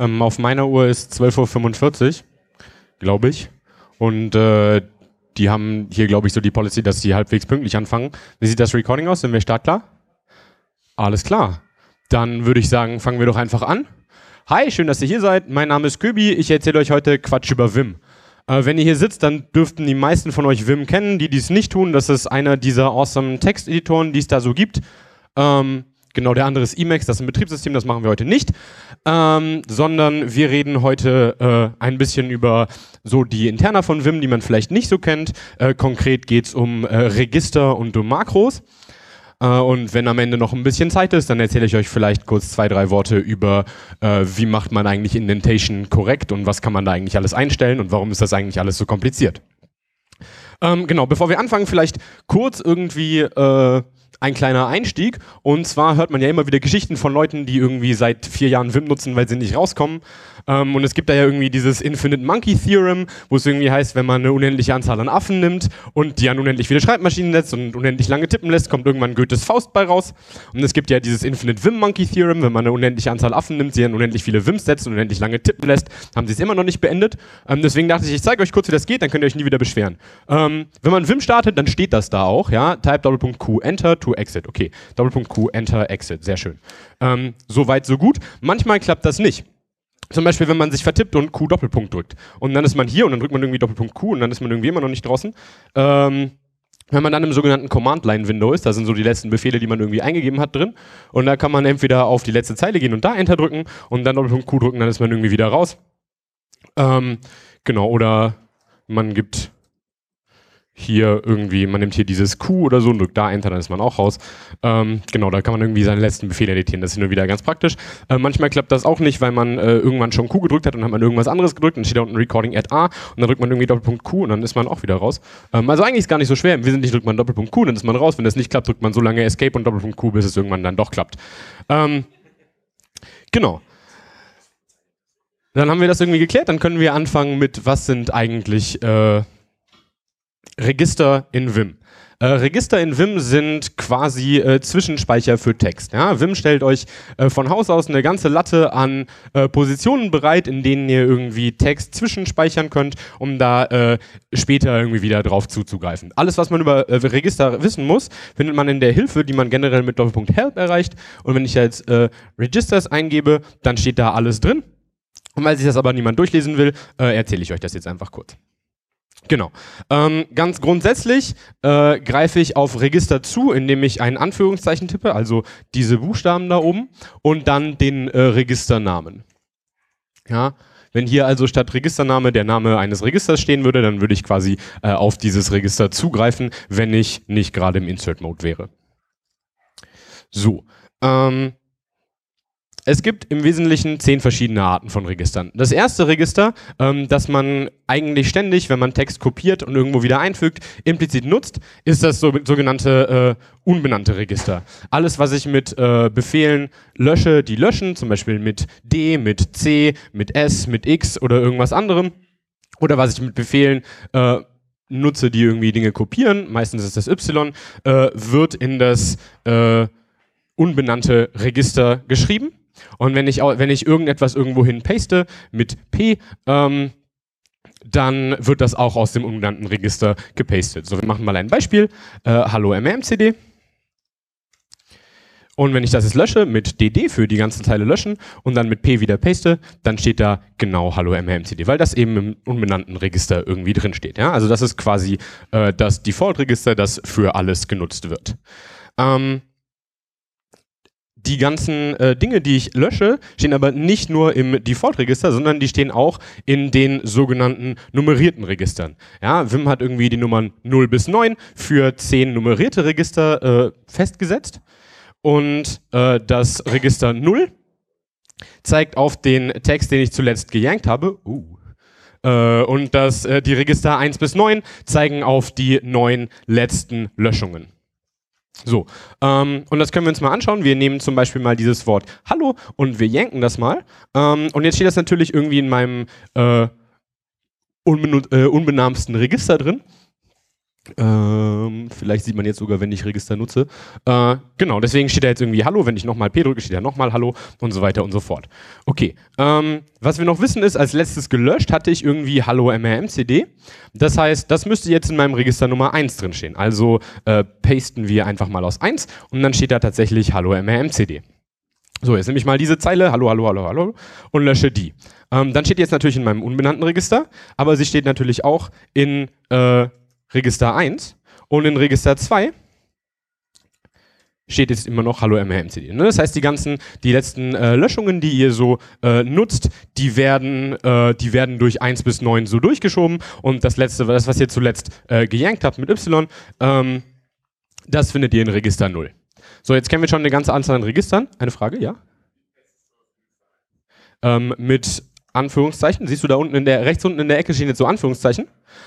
Ähm, auf meiner Uhr ist 12.45 Uhr, glaube ich. Und äh, die haben hier, glaube ich, so die Policy, dass sie halbwegs pünktlich anfangen. Wie sieht das Recording aus? Sind wir startklar? Alles klar. Dann würde ich sagen, fangen wir doch einfach an. Hi, schön, dass ihr hier seid. Mein Name ist Köbi. Ich erzähle euch heute Quatsch über Wim. Äh, wenn ihr hier sitzt, dann dürften die meisten von euch Vim kennen. Die, die es nicht tun, das ist einer dieser awesome Texteditoren, die es da so gibt. Ähm, Genau, der andere ist Emacs, das ist ein Betriebssystem, das machen wir heute nicht, ähm, sondern wir reden heute äh, ein bisschen über so die Interna von Vim, die man vielleicht nicht so kennt. Äh, konkret geht es um äh, Register und um Makros. Äh, und wenn am Ende noch ein bisschen Zeit ist, dann erzähle ich euch vielleicht kurz zwei, drei Worte über, äh, wie macht man eigentlich Indentation korrekt und was kann man da eigentlich alles einstellen und warum ist das eigentlich alles so kompliziert. Ähm, genau, bevor wir anfangen, vielleicht kurz irgendwie äh, ein kleiner Einstieg. Und zwar hört man ja immer wieder Geschichten von Leuten, die irgendwie seit vier Jahren Wim nutzen, weil sie nicht rauskommen. Ähm, und es gibt da ja irgendwie dieses Infinite Monkey Theorem, wo es irgendwie heißt, wenn man eine unendliche Anzahl an Affen nimmt und die an unendlich viele Schreibmaschinen setzt und unendlich lange tippen lässt, kommt irgendwann Goethes Faust bei raus. Und es gibt ja dieses Infinite Wim Monkey Theorem, wenn man eine unendliche Anzahl Affen nimmt, sie an unendlich viele Wims setzt und unendlich lange tippen lässt, haben sie es immer noch nicht beendet. Ähm, deswegen dachte ich, ich zeige euch kurz, wie das geht, dann könnt ihr euch nie wieder beschweren. Ähm, wenn man Wim startet, dann steht das da auch, ja. Type Doppelpunkt Q Enter to Exit. Okay, Doppelpunkt Q Enter Exit. Sehr schön. Ähm, so weit, so gut. Manchmal klappt das nicht. Zum Beispiel, wenn man sich vertippt und Q Doppelpunkt drückt. Und dann ist man hier und dann drückt man irgendwie Doppelpunkt Q und dann ist man irgendwie immer noch nicht draußen. Ähm, wenn man dann im sogenannten Command-Line-Window ist, da sind so die letzten Befehle, die man irgendwie eingegeben hat, drin. Und da kann man entweder auf die letzte Zeile gehen und da Enter drücken und dann Doppelpunkt Q drücken, dann ist man irgendwie wieder raus. Ähm, genau, oder man gibt hier irgendwie, man nimmt hier dieses Q oder so und drückt da Enter, dann ist man auch raus. Ähm, genau, da kann man irgendwie seinen letzten Befehl editieren. Das ist nur wieder ganz praktisch. Äh, manchmal klappt das auch nicht, weil man äh, irgendwann schon Q gedrückt hat und dann hat man irgendwas anderes gedrückt und steht da unten Recording at A und dann drückt man irgendwie Doppelpunkt Q und dann ist man auch wieder raus. Ähm, also eigentlich ist gar nicht so schwer. Im Wesentlichen drückt man Doppelpunkt Q, dann ist man raus. Wenn das nicht klappt, drückt man so lange Escape und Doppelpunkt Q, bis es irgendwann dann doch klappt. Ähm, genau. Dann haben wir das irgendwie geklärt. Dann können wir anfangen mit, was sind eigentlich äh, Register in Vim. Äh, Register in Vim sind quasi äh, Zwischenspeicher für Text. Ja? Vim stellt euch äh, von Haus aus eine ganze Latte an äh, Positionen bereit, in denen ihr irgendwie Text zwischenspeichern könnt, um da äh, später irgendwie wieder drauf zuzugreifen. Alles, was man über äh, Register wissen muss, findet man in der Hilfe, die man generell mit Doppelpunkt Help erreicht. Und wenn ich jetzt Registers eingebe, dann steht da alles drin. Und weil sich das aber niemand durchlesen will, erzähle ich euch das jetzt einfach kurz. Genau. Ähm, ganz grundsätzlich äh, greife ich auf Register zu, indem ich ein Anführungszeichen tippe, also diese Buchstaben da oben, und dann den äh, Registernamen. Ja, wenn hier also statt Registername der Name eines Registers stehen würde, dann würde ich quasi äh, auf dieses Register zugreifen, wenn ich nicht gerade im Insert-Mode wäre. So. Ähm, es gibt im Wesentlichen zehn verschiedene Arten von Registern. Das erste Register, ähm, das man eigentlich ständig, wenn man Text kopiert und irgendwo wieder einfügt, implizit nutzt, ist das sogenannte äh, unbenannte Register. Alles, was ich mit äh, Befehlen lösche, die löschen, zum Beispiel mit D, mit C, mit S, mit X oder irgendwas anderem. Oder was ich mit Befehlen äh, nutze, die irgendwie Dinge kopieren, meistens ist das Y, äh, wird in das äh, unbenannte Register geschrieben. Und wenn ich, wenn ich irgendetwas irgendwohin paste mit P, ähm, dann wird das auch aus dem ungenannten Register gepastet. So, wir machen mal ein Beispiel. Äh, Hallo MMCD. Und wenn ich das jetzt lösche mit DD für die ganzen Teile löschen und dann mit P wieder paste, dann steht da genau Hallo MMCD, weil das eben im unbenannten Register irgendwie drin steht. Ja? Also das ist quasi äh, das Default-Register, das für alles genutzt wird. Ähm, die ganzen äh, Dinge, die ich lösche, stehen aber nicht nur im Default-Register, sondern die stehen auch in den sogenannten nummerierten Registern. Ja, Wim hat irgendwie die Nummern 0 bis 9 für 10 nummerierte Register äh, festgesetzt und äh, das Register 0 zeigt auf den Text, den ich zuletzt gejankt habe. Uh, äh, und das, äh, die Register 1 bis 9 zeigen auf die neun letzten Löschungen. So, ähm, und das können wir uns mal anschauen. Wir nehmen zum Beispiel mal dieses Wort Hallo und wir jenken das mal. Ähm, und jetzt steht das natürlich irgendwie in meinem äh, unben äh, Register drin. Ähm, vielleicht sieht man jetzt sogar, wenn ich Register nutze. Äh, genau, deswegen steht da jetzt irgendwie Hallo, wenn ich nochmal P drücke, steht da nochmal Hallo und so weiter und so fort. Okay, ähm, was wir noch wissen ist, als letztes gelöscht hatte ich irgendwie Hallo MRM-CD. Das heißt, das müsste jetzt in meinem Register Nummer 1 drinstehen. Also äh, pasten wir einfach mal aus 1 und dann steht da tatsächlich Hallo MRM-CD. So, jetzt nehme ich mal diese Zeile, hallo, hallo, hallo, hallo, und lösche die. Ähm, dann steht die jetzt natürlich in meinem unbenannten Register, aber sie steht natürlich auch in äh, Register 1 und in Register 2 steht jetzt immer noch Hallo MRMCD. Ne? Das heißt, die ganzen, die letzten äh, Löschungen, die ihr so äh, nutzt, die werden, äh, die werden durch 1 bis 9 so durchgeschoben und das letzte, das, was ihr zuletzt äh, gejankt habt mit Y, ähm, das findet ihr in Register 0. So, jetzt kennen wir schon eine ganze Anzahl an Registern. Eine Frage, ja? Ähm, mit Anführungszeichen. Siehst du da unten in der, rechts unten in der Ecke stehen jetzt so Anführungszeichen.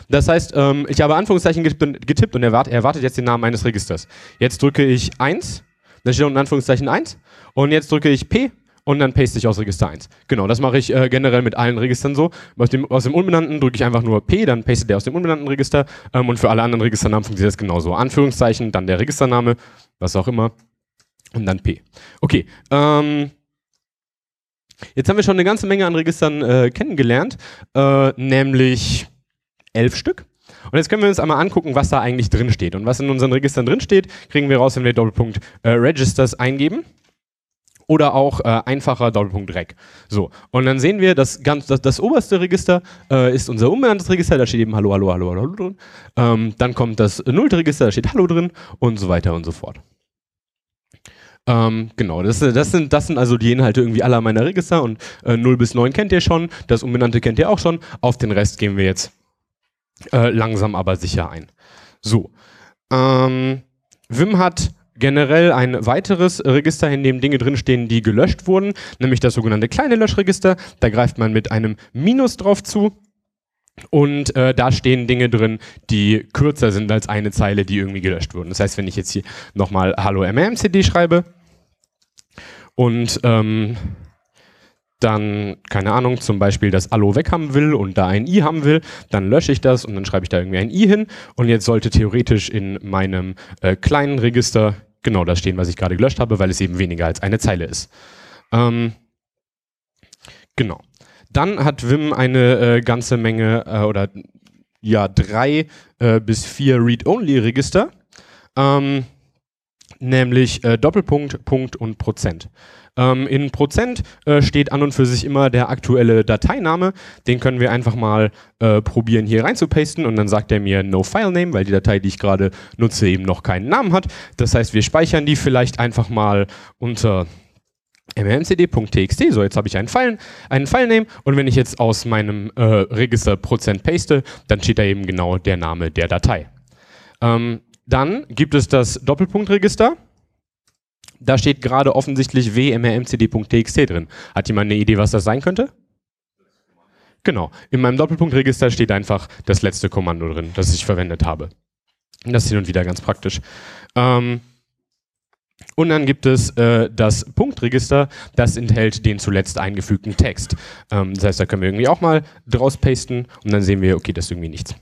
Das heißt, ähm, ich habe Anführungszeichen getippt und erwart, erwartet jetzt den Namen eines Registers. Jetzt drücke ich 1, dann steht unten Anführungszeichen 1 und jetzt drücke ich P und dann paste ich aus Register 1. Genau, das mache ich äh, generell mit allen Registern so. Aus dem, aus dem Unbenannten drücke ich einfach nur P, dann paste der aus dem unbenannten Register ähm, und für alle anderen Registernamen funktioniert das genauso. Anführungszeichen, dann der Registername, was auch immer und dann P. Okay, ähm, Jetzt haben wir schon eine ganze Menge an Registern äh, kennengelernt, äh, nämlich elf Stück. Und jetzt können wir uns einmal angucken, was da eigentlich drin steht. Und was in unseren Registern drin steht, kriegen wir raus, wenn wir Doppelpunkt äh, Registers eingeben oder auch äh, einfacher Doppelpunkt Rec. So, und dann sehen wir, das, ganz, das, das oberste Register äh, ist unser unbenanntes Register, da steht eben Hallo, Hallo, Hallo, Hallo drin. Ähm, dann kommt das nullte Register, da steht Hallo drin und so weiter und so fort. Ähm, genau, das, das, sind, das sind also die Inhalte irgendwie aller meiner Register und äh, 0 bis 9 kennt ihr schon, das Unbenannte kennt ihr auch schon. Auf den Rest gehen wir jetzt äh, langsam aber sicher ein. So. Ähm, Wim hat generell ein weiteres Register, in dem Dinge drinstehen, die gelöscht wurden, nämlich das sogenannte kleine Löschregister. Da greift man mit einem Minus drauf zu. Und äh, da stehen Dinge drin, die kürzer sind als eine Zeile, die irgendwie gelöscht wurden. Das heißt, wenn ich jetzt hier nochmal Hallo MMCD schreibe und ähm, dann, keine Ahnung, zum Beispiel das Allo weg haben will und da ein i haben will, dann lösche ich das und dann schreibe ich da irgendwie ein i hin. Und jetzt sollte theoretisch in meinem äh, kleinen Register genau das stehen, was ich gerade gelöscht habe, weil es eben weniger als eine Zeile ist. Ähm, genau. Dann hat Wim eine äh, ganze Menge äh, oder ja drei äh, bis vier Read-Only-Register, ähm, nämlich äh, Doppelpunkt, Punkt und Prozent. Ähm, in Prozent äh, steht an und für sich immer der aktuelle Dateiname. Den können wir einfach mal äh, probieren hier reinzupasten und dann sagt er mir no file name, weil die Datei, die ich gerade nutze, eben noch keinen Namen hat. Das heißt, wir speichern die vielleicht einfach mal unter mmcd.txt, so jetzt habe ich einen File, einen Filename und wenn ich jetzt aus meinem äh, Register Prozent paste, dann steht da eben genau der Name der Datei. Ähm, dann gibt es das Doppelpunktregister. Da steht gerade offensichtlich wmrmcd.txt drin. Hat jemand eine Idee, was das sein könnte? Genau. In meinem Doppelpunktregister steht einfach das letzte Kommando drin, das ich verwendet habe. Das ist hin und wieder ganz praktisch. Ähm, und dann gibt es äh, das Punktregister, das enthält den zuletzt eingefügten Text. Ähm, das heißt, da können wir irgendwie auch mal draus pasten und dann sehen wir, okay, das ist irgendwie nichts.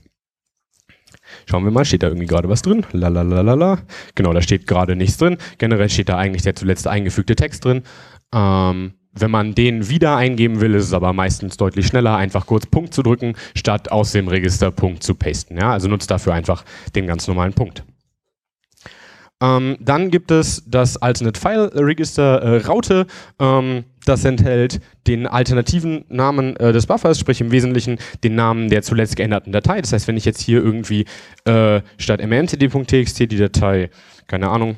Schauen wir mal, steht da irgendwie gerade was drin? Lalalala. Genau, da steht gerade nichts drin. Generell steht da eigentlich der zuletzt eingefügte Text drin. Ähm, wenn man den wieder eingeben will, ist es aber meistens deutlich schneller, einfach kurz Punkt zu drücken, statt aus dem Register Punkt zu pasten. Ja? Also nutzt dafür einfach den ganz normalen Punkt. Ähm, dann gibt es das Alternate File Register äh, Raute. Ähm, das enthält den alternativen Namen äh, des Buffers, sprich im Wesentlichen den Namen der zuletzt geänderten Datei. Das heißt, wenn ich jetzt hier irgendwie äh, statt mmtd.txt die Datei, keine Ahnung,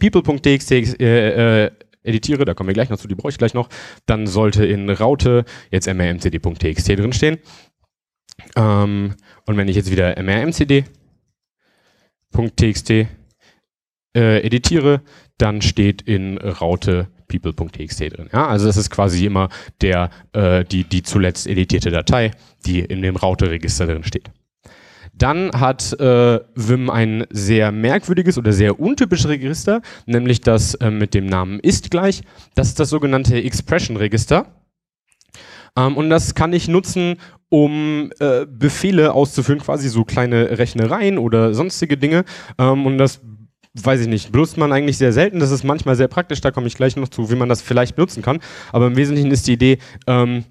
people.txt äh, äh, editiere, da kommen wir gleich noch zu, die brauche ich gleich noch, dann sollte in Raute jetzt mrmcd.txt drinstehen. Ähm, und wenn ich jetzt wieder mrmcd.txt äh, editiere, dann steht in Raute people.txt drin. Ja, also das ist quasi immer der, äh, die, die zuletzt editierte Datei, die in dem Raute-Register drin steht. Dann hat äh, Vim ein sehr merkwürdiges oder sehr untypisches Register, nämlich das äh, mit dem Namen ist gleich. Das ist das sogenannte Expression-Register. Ähm, und das kann ich nutzen, um äh, Befehle auszuführen, quasi so kleine Rechnereien oder sonstige Dinge. Ähm, und das weiß ich nicht, benutzt man eigentlich sehr selten. Das ist manchmal sehr praktisch, da komme ich gleich noch zu, wie man das vielleicht benutzen kann. Aber im Wesentlichen ist die Idee, ähm,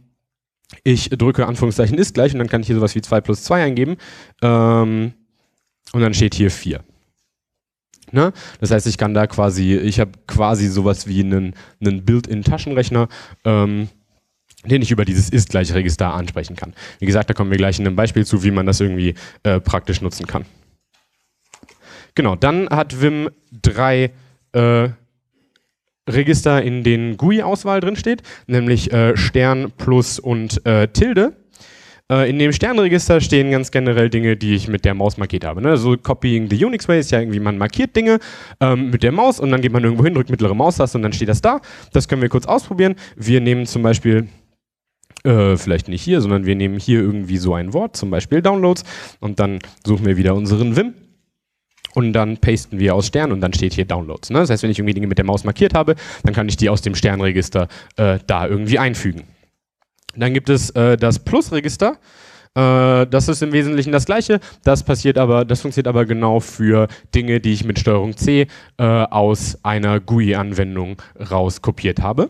ich drücke Anführungszeichen ist gleich und dann kann ich hier sowas wie 2 plus 2 eingeben. Ähm, und dann steht hier 4. Ne? Das heißt, ich kann da quasi, ich habe quasi sowas wie einen, einen Built-in-Taschenrechner, ähm, den ich über dieses ist gleich Register ansprechen kann. Wie gesagt, da kommen wir gleich in einem Beispiel zu, wie man das irgendwie äh, praktisch nutzen kann. Genau, dann hat Vim drei äh, Register, in denen GUI-Auswahl drinsteht, nämlich äh, Stern, Plus und äh, Tilde. Äh, in dem Sternregister stehen ganz generell Dinge, die ich mit der Maus markiert habe. Ne? So Copying the Unix Way ist ja irgendwie, man markiert Dinge ähm, mit der Maus und dann geht man irgendwo hin, drückt mittlere Maustaste und dann steht das da. Das können wir kurz ausprobieren. Wir nehmen zum Beispiel äh, vielleicht nicht hier, sondern wir nehmen hier irgendwie so ein Wort, zum Beispiel Downloads, und dann suchen wir wieder unseren Vim und dann pasten wir aus Stern und dann steht hier Downloads. Ne? Das heißt, wenn ich irgendwie Dinge mit der Maus markiert habe, dann kann ich die aus dem Sternregister äh, da irgendwie einfügen. Dann gibt es äh, das Plusregister. Äh, das ist im Wesentlichen das Gleiche. Das passiert aber, das funktioniert aber genau für Dinge, die ich mit Steuerung C äh, aus einer GUI-Anwendung rauskopiert habe.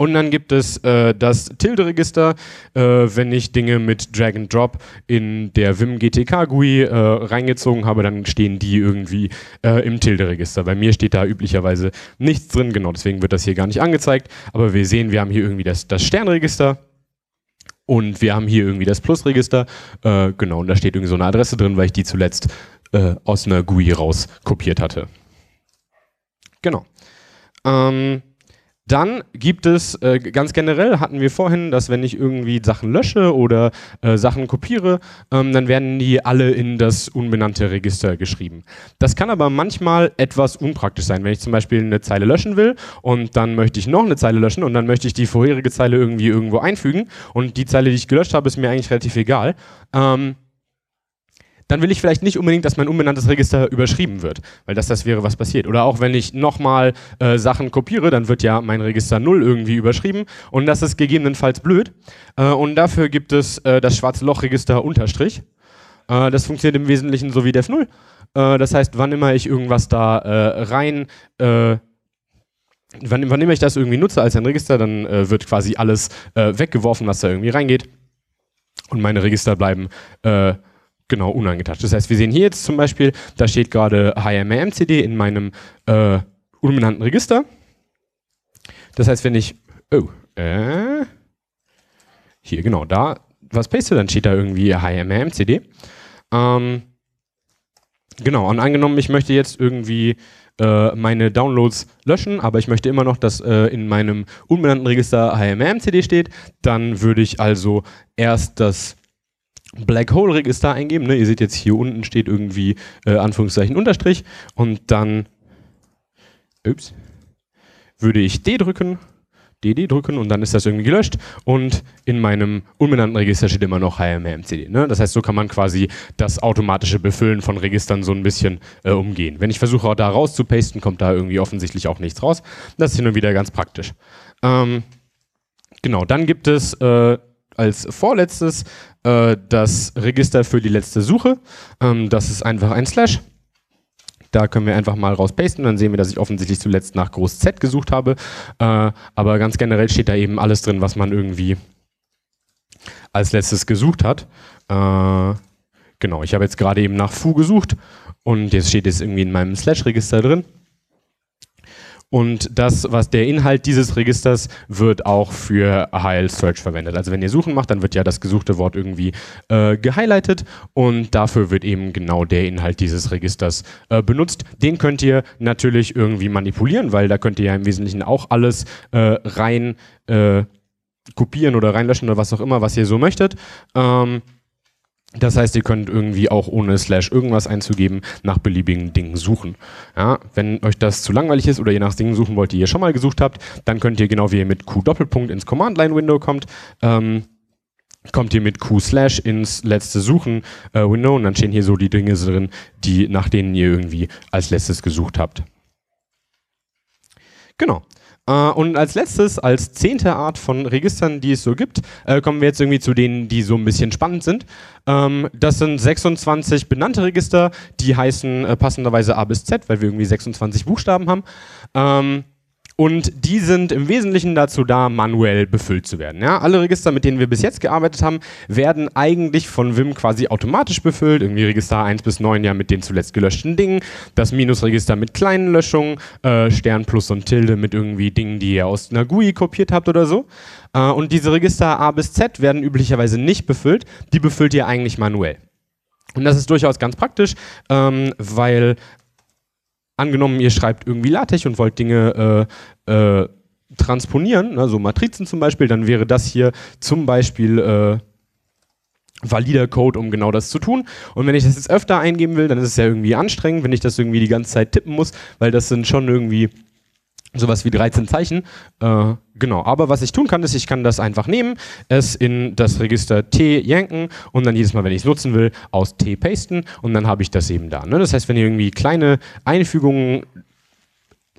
Und dann gibt es äh, das Tilde-Register, äh, wenn ich Dinge mit Drag and Drop in der Vim GTK GUI äh, reingezogen habe, dann stehen die irgendwie äh, im Tilde-Register. Bei mir steht da üblicherweise nichts drin, genau deswegen wird das hier gar nicht angezeigt. Aber wir sehen, wir haben hier irgendwie das, das Sternregister. Und wir haben hier irgendwie das Plusregister. Äh, genau, und da steht irgendwie so eine Adresse drin, weil ich die zuletzt äh, aus einer GUI rauskopiert hatte. Genau. Ähm, dann gibt es äh, ganz generell, hatten wir vorhin, dass wenn ich irgendwie Sachen lösche oder äh, Sachen kopiere, ähm, dann werden die alle in das unbenannte Register geschrieben. Das kann aber manchmal etwas unpraktisch sein. Wenn ich zum Beispiel eine Zeile löschen will und dann möchte ich noch eine Zeile löschen und dann möchte ich die vorherige Zeile irgendwie irgendwo einfügen und die Zeile, die ich gelöscht habe, ist mir eigentlich relativ egal. Ähm, dann will ich vielleicht nicht unbedingt, dass mein unbenanntes Register überschrieben wird, weil das das wäre, was passiert. Oder auch wenn ich nochmal äh, Sachen kopiere, dann wird ja mein Register 0 irgendwie überschrieben und das ist gegebenenfalls blöd. Äh, und dafür gibt es äh, das schwarze Loch-Register Unterstrich. Äh, das funktioniert im Wesentlichen so wie Def 0. Äh, das heißt, wann immer ich irgendwas da äh, rein wann, wann immer ich das irgendwie nutze als ein Register, dann äh, wird quasi alles äh, weggeworfen, was da irgendwie reingeht. Und meine Register bleiben äh, Genau, unangetastet. Das heißt, wir sehen hier jetzt zum Beispiel, da steht gerade HMM-CD in meinem äh, unbenannten Register. Das heißt, wenn ich, oh, äh, hier genau, da was paste, dann steht da irgendwie HMRMCD. Ähm, genau, und angenommen, ich möchte jetzt irgendwie äh, meine Downloads löschen, aber ich möchte immer noch, dass äh, in meinem unbenannten Register HMM-CD steht, dann würde ich also erst das Black Hole Register eingeben. Ne? Ihr seht jetzt hier unten steht irgendwie äh, Anführungszeichen Unterstrich und dann ups, würde ich D drücken, DD drücken und dann ist das irgendwie gelöscht und in meinem unbenannten Register steht immer noch HMMCD. Ne? Das heißt, so kann man quasi das automatische Befüllen von Registern so ein bisschen äh, umgehen. Wenn ich versuche, da rauszupasten, kommt da irgendwie offensichtlich auch nichts raus. Das ist hier und wieder ganz praktisch. Ähm, genau, dann gibt es äh, als vorletztes äh, das Register für die letzte Suche. Ähm, das ist einfach ein Slash. Da können wir einfach mal rauspasten, dann sehen wir, dass ich offensichtlich zuletzt nach Groß Z gesucht habe. Äh, aber ganz generell steht da eben alles drin, was man irgendwie als letztes gesucht hat. Äh, genau, ich habe jetzt gerade eben nach Fu gesucht und jetzt steht es irgendwie in meinem Slash-Register drin. Und das, was der Inhalt dieses Registers wird auch für HL Search verwendet. Also wenn ihr Suchen macht, dann wird ja das gesuchte Wort irgendwie äh, gehighlightet und dafür wird eben genau der Inhalt dieses Registers äh, benutzt. Den könnt ihr natürlich irgendwie manipulieren, weil da könnt ihr ja im Wesentlichen auch alles äh, rein äh, kopieren oder reinlöschen oder was auch immer, was ihr so möchtet. Ähm, das heißt, ihr könnt irgendwie auch ohne Slash irgendwas einzugeben nach beliebigen Dingen suchen. Ja, wenn euch das zu langweilig ist oder ihr nach Dingen suchen wollt, die ihr schon mal gesucht habt, dann könnt ihr genau wie ihr mit Q Doppelpunkt ins Command Line Window kommt, ähm, kommt ihr mit Q Slash ins letzte Suchen äh, Window und dann stehen hier so die Dinge drin, die nach denen ihr irgendwie als letztes gesucht habt. Genau. Äh, und als letztes, als zehnte Art von Registern, die es so gibt, äh, kommen wir jetzt irgendwie zu denen, die so ein bisschen spannend sind. Ähm, das sind 26 benannte Register, die heißen äh, passenderweise A bis Z, weil wir irgendwie 26 Buchstaben haben. Ähm, und die sind im Wesentlichen dazu da, manuell befüllt zu werden. Ja, alle Register, mit denen wir bis jetzt gearbeitet haben, werden eigentlich von Vim quasi automatisch befüllt. Irgendwie Register 1 bis 9 ja mit den zuletzt gelöschten Dingen. Das Minusregister mit kleinen Löschungen. Äh, Stern, Plus und Tilde mit irgendwie Dingen, die ihr aus einer GUI kopiert habt oder so. Äh, und diese Register A bis Z werden üblicherweise nicht befüllt. Die befüllt ihr eigentlich manuell. Und das ist durchaus ganz praktisch, ähm, weil angenommen, ihr schreibt irgendwie LaTeX und wollt Dinge äh, äh, transponieren, ne, so Matrizen zum Beispiel, dann wäre das hier zum Beispiel äh, valider Code, um genau das zu tun. Und wenn ich das jetzt öfter eingeben will, dann ist es ja irgendwie anstrengend, wenn ich das irgendwie die ganze Zeit tippen muss, weil das sind schon irgendwie sowas wie 13 Zeichen. Äh, genau, aber was ich tun kann, ist, ich kann das einfach nehmen, es in das Register T yanken und dann jedes Mal, wenn ich es nutzen will, aus T pasten und dann habe ich das eben da. Ne? Das heißt, wenn ihr irgendwie kleine Einfügungen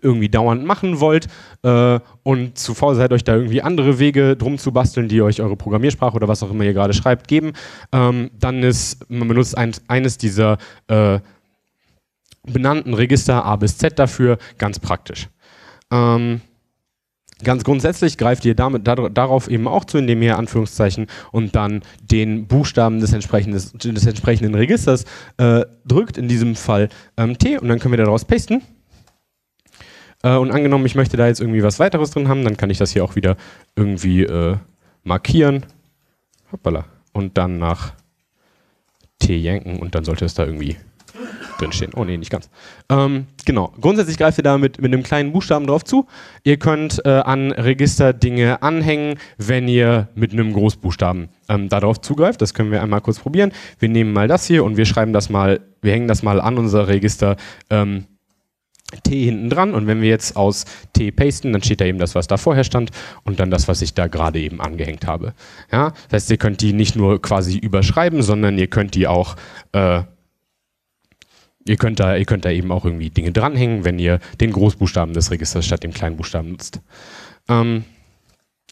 irgendwie dauernd machen wollt äh, und zuvor seid, euch da irgendwie andere Wege drum zu basteln, die euch eure Programmiersprache oder was auch immer ihr gerade schreibt, geben, ähm, dann ist, man benutzt ein, eines dieser äh, benannten Register A bis Z dafür, ganz praktisch. Ähm, ganz grundsätzlich greift ihr damit da, darauf eben auch zu, indem ihr Anführungszeichen und dann den Buchstaben des, des entsprechenden Registers äh, drückt, in diesem Fall ähm, T, und dann können wir daraus pasten. Äh, und angenommen, ich möchte da jetzt irgendwie was weiteres drin haben, dann kann ich das hier auch wieder irgendwie äh, markieren. Hoppala. Und dann nach T janken und dann sollte es da irgendwie drinstehen. Oh nee, nicht ganz. Ähm, genau. Grundsätzlich greift ihr da mit, mit einem kleinen Buchstaben drauf zu. Ihr könnt äh, an Register Dinge anhängen, wenn ihr mit einem Großbuchstaben ähm, darauf zugreift. Das können wir einmal kurz probieren. Wir nehmen mal das hier und wir schreiben das mal, wir hängen das mal an unser Register. Ähm, T hinten dran und wenn wir jetzt aus T pasten, dann steht da eben das, was da vorher stand und dann das, was ich da gerade eben angehängt habe. Ja, das heißt, ihr könnt die nicht nur quasi überschreiben, sondern ihr könnt die auch äh, ihr, könnt da, ihr könnt da eben auch irgendwie Dinge dranhängen, wenn ihr den Großbuchstaben des Registers statt dem Kleinbuchstaben nutzt. Ähm,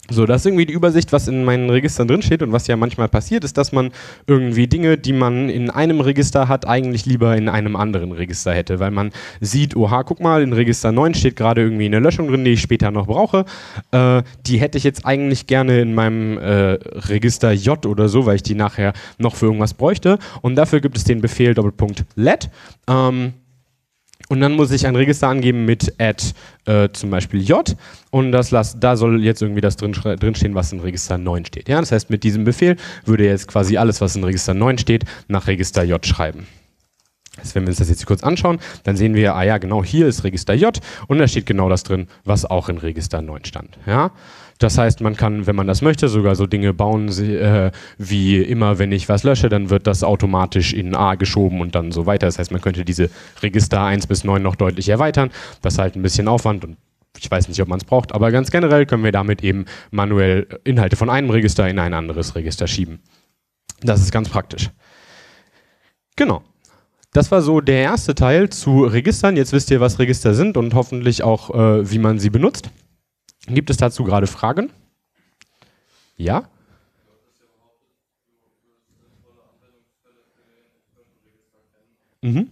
so, das ist irgendwie die Übersicht, was in meinen Registern drin steht und was ja manchmal passiert, ist, dass man irgendwie Dinge, die man in einem Register hat, eigentlich lieber in einem anderen Register hätte, weil man sieht, oha, guck mal, in Register 9 steht gerade irgendwie eine Löschung drin, die ich später noch brauche. Äh, die hätte ich jetzt eigentlich gerne in meinem äh, Register J oder so, weil ich die nachher noch für irgendwas bräuchte. Und dafür gibt es den Befehl Doppelpunkt let. Ähm, und dann muss ich ein Register angeben mit add äh, zum Beispiel j. Und das las, da soll jetzt irgendwie das drinstehen, was in Register 9 steht. Ja, das heißt, mit diesem Befehl würde jetzt quasi alles, was in Register 9 steht, nach Register j schreiben. Also wenn wir uns das jetzt kurz anschauen, dann sehen wir, ah ja, genau hier ist Register J und da steht genau das drin, was auch in Register 9 stand. Ja? Das heißt, man kann, wenn man das möchte, sogar so Dinge bauen, äh, wie immer, wenn ich was lösche, dann wird das automatisch in A geschoben und dann so weiter. Das heißt, man könnte diese Register 1 bis 9 noch deutlich erweitern. Das ist halt ein bisschen Aufwand und ich weiß nicht, ob man es braucht, aber ganz generell können wir damit eben manuell Inhalte von einem Register in ein anderes Register schieben. Das ist ganz praktisch. Genau. Das war so der erste Teil zu Registern. Jetzt wisst ihr, was Register sind und hoffentlich auch, äh, wie man sie benutzt. Gibt es dazu gerade Fragen? Ja? Mhm.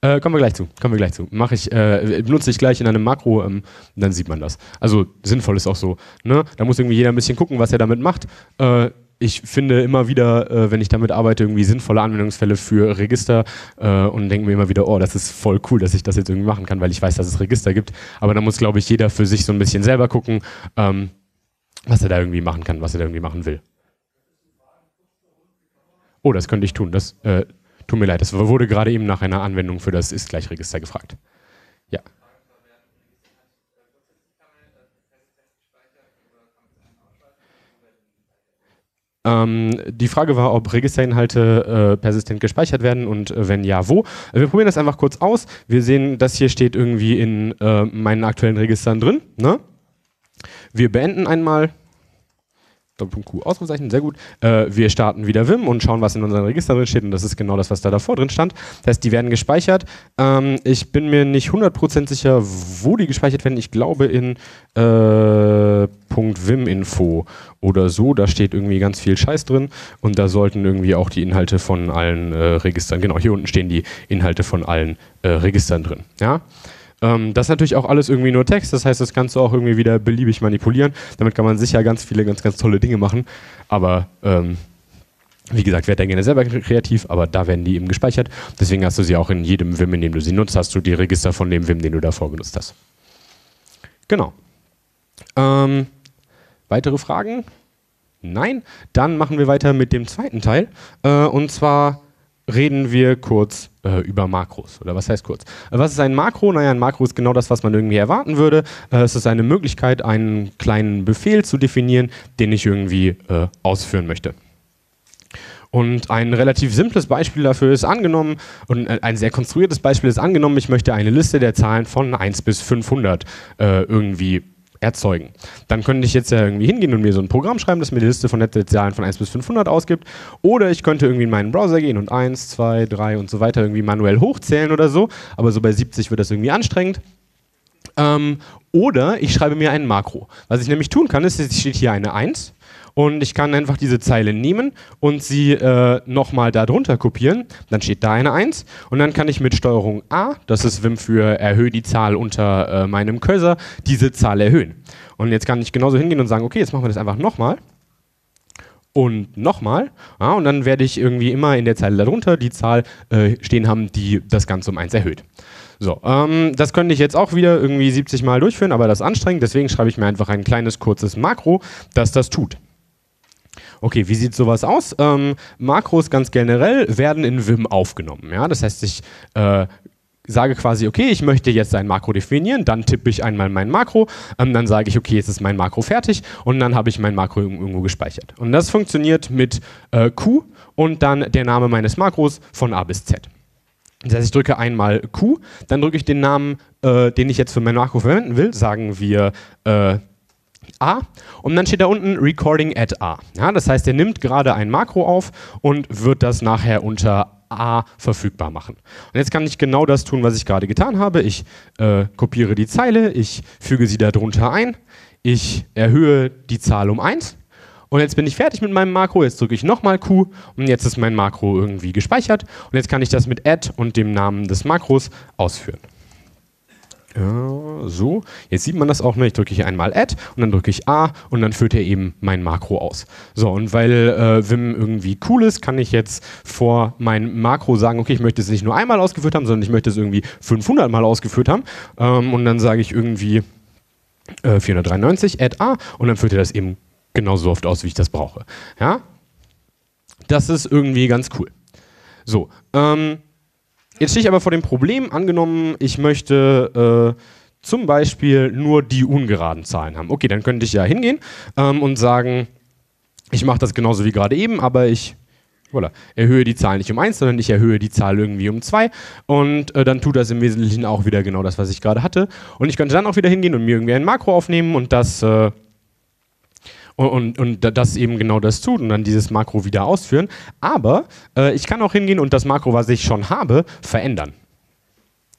Äh, kommen wir gleich zu. Kommen wir gleich zu. Mache ich, äh, benutze ich gleich in einem Makro, ähm, dann sieht man das. Also sinnvoll ist auch so. Ne? Da muss irgendwie jeder ein bisschen gucken, was er damit macht. Äh, ich finde immer wieder, äh, wenn ich damit arbeite, irgendwie sinnvolle Anwendungsfälle für Register äh, und denke mir immer wieder, oh, das ist voll cool, dass ich das jetzt irgendwie machen kann, weil ich weiß, dass es Register gibt. Aber da muss, glaube ich, jeder für sich so ein bisschen selber gucken, ähm, was er da irgendwie machen kann, was er da irgendwie machen will. Oh, das könnte ich tun. Das äh, tut mir leid. Das wurde gerade eben nach einer Anwendung für das Ist-Gleich-Register gefragt. Ja. Ähm, die Frage war, ob Registerinhalte äh, persistent gespeichert werden und äh, wenn ja, wo. Äh, wir probieren das einfach kurz aus. Wir sehen, das hier steht irgendwie in äh, meinen aktuellen Registern drin. Ne? Wir beenden einmal. Doppelpunkt Q Ausrufezeichen, sehr gut. Äh, wir starten wieder Wim und schauen, was in unseren Registern drin steht. Und das ist genau das, was da davor drin stand. Das heißt, die werden gespeichert. Ähm, ich bin mir nicht 100% sicher, wo die gespeichert werden. Ich glaube in äh, www.wim.info oder so. Da steht irgendwie ganz viel Scheiß drin und da sollten irgendwie auch die Inhalte von allen äh, Registern, genau, hier unten stehen die Inhalte von allen äh, Registern drin. Ja? Ähm, das ist natürlich auch alles irgendwie nur Text, das heißt, das kannst du auch irgendwie wieder beliebig manipulieren. Damit kann man sicher ganz viele, ganz, ganz tolle Dinge machen, aber. Ähm, wie gesagt, werd dann gerne selber kreativ, aber da werden die eben gespeichert. Deswegen hast du sie auch in jedem Wim, in dem du sie nutzt, hast du die Register von dem Wim, den du davor genutzt hast. Genau. Ähm, Weitere Fragen? Nein? Dann machen wir weiter mit dem zweiten Teil. Äh, und zwar reden wir kurz äh, über Makros. Oder was heißt kurz? Äh, was ist ein Makro? Naja, ein Makro ist genau das, was man irgendwie erwarten würde. Äh, es ist eine Möglichkeit, einen kleinen Befehl zu definieren, den ich irgendwie äh, ausführen möchte. Und ein relativ simples Beispiel dafür ist angenommen, und äh, ein sehr konstruiertes Beispiel ist angenommen, ich möchte eine Liste der Zahlen von 1 bis 500 äh, irgendwie erzeugen. Dann könnte ich jetzt ja irgendwie hingehen und mir so ein Programm schreiben, das mir die Liste von Netzwerkzahlen von 1 bis 500 ausgibt. Oder ich könnte irgendwie in meinen Browser gehen und 1, 2, 3 und so weiter irgendwie manuell hochzählen oder so. Aber so bei 70 wird das irgendwie anstrengend. Ähm, oder ich schreibe mir ein Makro. Was ich nämlich tun kann, ist, es steht hier eine 1 und ich kann einfach diese Zeile nehmen und sie äh, nochmal darunter kopieren. Dann steht da eine 1 und dann kann ich mit Steuerung A, das ist Wim für erhöhe die Zahl unter äh, meinem Cursor, diese Zahl erhöhen. Und jetzt kann ich genauso hingehen und sagen, okay, jetzt machen wir das einfach nochmal und nochmal. Ja, und dann werde ich irgendwie immer in der Zeile darunter die Zahl äh, stehen haben, die das Ganze um 1 erhöht. So, ähm, das könnte ich jetzt auch wieder irgendwie 70 Mal durchführen, aber das ist anstrengend, deswegen schreibe ich mir einfach ein kleines, kurzes Makro, das das tut. Okay, wie sieht sowas aus? Ähm, Makros ganz generell werden in Vim aufgenommen. Ja? Das heißt, ich äh, sage quasi, okay, ich möchte jetzt ein Makro definieren, dann tippe ich einmal mein Makro, ähm, dann sage ich, okay, jetzt ist mein Makro fertig und dann habe ich mein Makro irgendwo gespeichert. Und das funktioniert mit äh, Q und dann der Name meines Makros von A bis Z. Das heißt, ich drücke einmal Q, dann drücke ich den Namen, äh, den ich jetzt für mein Makro verwenden will, sagen wir äh, A und dann steht da unten Recording at A. Ja, das heißt, er nimmt gerade ein Makro auf und wird das nachher unter A verfügbar machen. Und jetzt kann ich genau das tun, was ich gerade getan habe. Ich äh, kopiere die Zeile, ich füge sie darunter ein, ich erhöhe die Zahl um 1 und jetzt bin ich fertig mit meinem Makro, jetzt drücke ich nochmal Q und jetzt ist mein Makro irgendwie gespeichert und jetzt kann ich das mit add und dem Namen des Makros ausführen so, jetzt sieht man das auch, ne? ich drücke hier einmal Add und dann drücke ich A und dann führt er eben mein Makro aus. So, und weil äh, Vim irgendwie cool ist, kann ich jetzt vor mein Makro sagen, okay, ich möchte es nicht nur einmal ausgeführt haben, sondern ich möchte es irgendwie 500 Mal ausgeführt haben. Ähm, und dann sage ich irgendwie äh, 493 Add A und dann führt er das eben genauso oft aus, wie ich das brauche. Ja, das ist irgendwie ganz cool. So, ähm, Jetzt stehe ich aber vor dem Problem, angenommen, ich möchte äh, zum Beispiel nur die ungeraden Zahlen haben. Okay, dann könnte ich ja hingehen ähm, und sagen, ich mache das genauso wie gerade eben, aber ich voilà, erhöhe die Zahl nicht um 1, sondern ich erhöhe die Zahl irgendwie um 2 und äh, dann tut das im Wesentlichen auch wieder genau das, was ich gerade hatte. Und ich könnte dann auch wieder hingehen und mir irgendwie ein Makro aufnehmen und das... Äh, und, und, und das eben genau das tut und dann dieses Makro wieder ausführen. Aber äh, ich kann auch hingehen und das Makro, was ich schon habe, verändern.